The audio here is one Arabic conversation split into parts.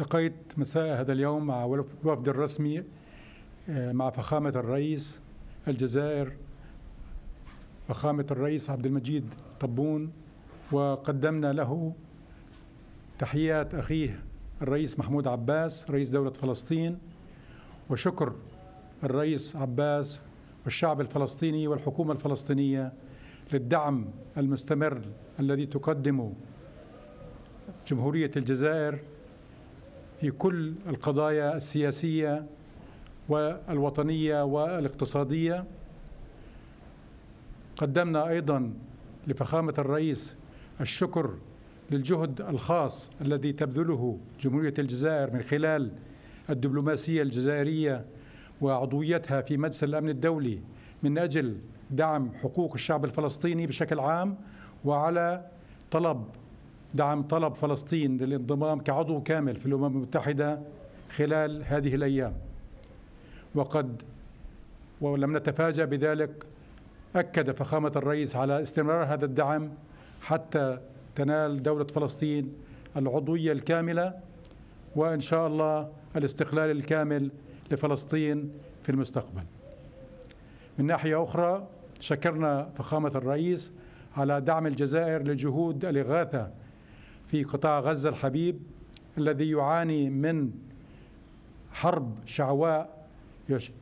التقيت مساء هذا اليوم مع وفد الرسمي آه، مع فخامة الرئيس الجزائر فخامة الرئيس عبد المجيد طبون وقدمنا له تحيات أخيه الرئيس محمود عباس رئيس دولة فلسطين وشكر الرئيس عباس والشعب الفلسطيني والحكومة الفلسطينية للدعم المستمر الذي تقدمه جمهورية الجزائر في كل القضايا السياسيه والوطنيه والاقتصاديه قدمنا ايضا لفخامه الرئيس الشكر للجهد الخاص الذي تبذله جمهوريه الجزائر من خلال الدبلوماسيه الجزائريه وعضويتها في مجلس الامن الدولي من اجل دعم حقوق الشعب الفلسطيني بشكل عام وعلى طلب دعم طلب فلسطين للانضمام كعضو كامل في الأمم المتحدة خلال هذه الأيام وقد ولم نتفاجأ بذلك أكد فخامة الرئيس على استمرار هذا الدعم حتى تنال دولة فلسطين العضوية الكاملة وإن شاء الله الاستقلال الكامل لفلسطين في المستقبل من ناحية أخرى شكرنا فخامة الرئيس على دعم الجزائر لجهود الإغاثة في قطاع غزة الحبيب الذي يعاني من حرب شعواء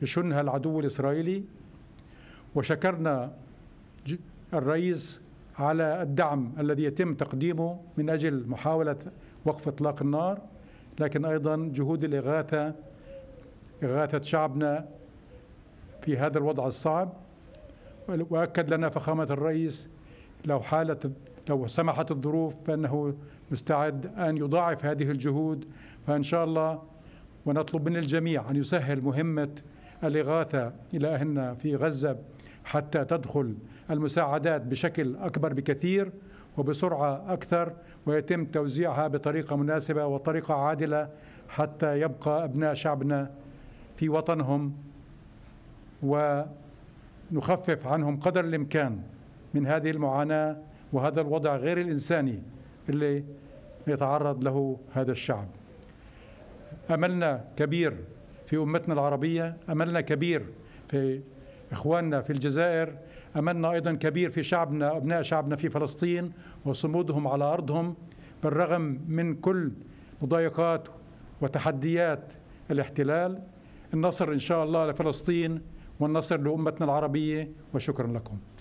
يشنها العدو الإسرائيلي وشكرنا الرئيس على الدعم الذي يتم تقديمه من أجل محاولة وقف إطلاق النار لكن أيضا جهود الإغاثة إغاثة شعبنا في هذا الوضع الصعب وأكد لنا فخامة الرئيس لو حالة لو سمحت الظروف فانه مستعد ان يضاعف هذه الجهود فان شاء الله ونطلب من الجميع ان يسهل مهمه الاغاثه الى اهلنا في غزه حتى تدخل المساعدات بشكل اكبر بكثير وبسرعه اكثر ويتم توزيعها بطريقه مناسبه وطريقه عادله حتى يبقى ابناء شعبنا في وطنهم ونخفف عنهم قدر الامكان من هذه المعاناه وهذا الوضع غير الإنساني اللي يتعرض له هذا الشعب أملنا كبير في أمتنا العربية أملنا كبير في إخواننا في الجزائر أملنا أيضا كبير في شعبنا أبناء شعبنا في فلسطين وصمودهم على أرضهم بالرغم من كل مضايقات وتحديات الاحتلال النصر إن شاء الله لفلسطين والنصر لأمتنا العربية وشكرا لكم